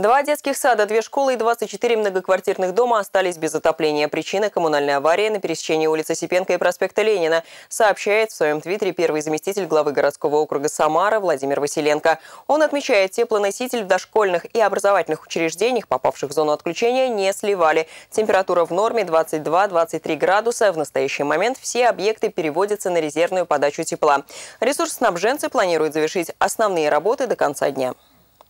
Два детских сада, две школы и 24 многоквартирных дома остались без отопления. Причина – коммунальной аварии на пересечении улицы Сипенко и проспекта Ленина, сообщает в своем твиттере первый заместитель главы городского округа Самара Владимир Василенко. Он отмечает, теплоноситель в дошкольных и образовательных учреждениях, попавших в зону отключения, не сливали. Температура в норме 22-23 градуса. В настоящий момент все объекты переводятся на резервную подачу тепла. Ресурсоснабженцы планируют завершить основные работы до конца дня.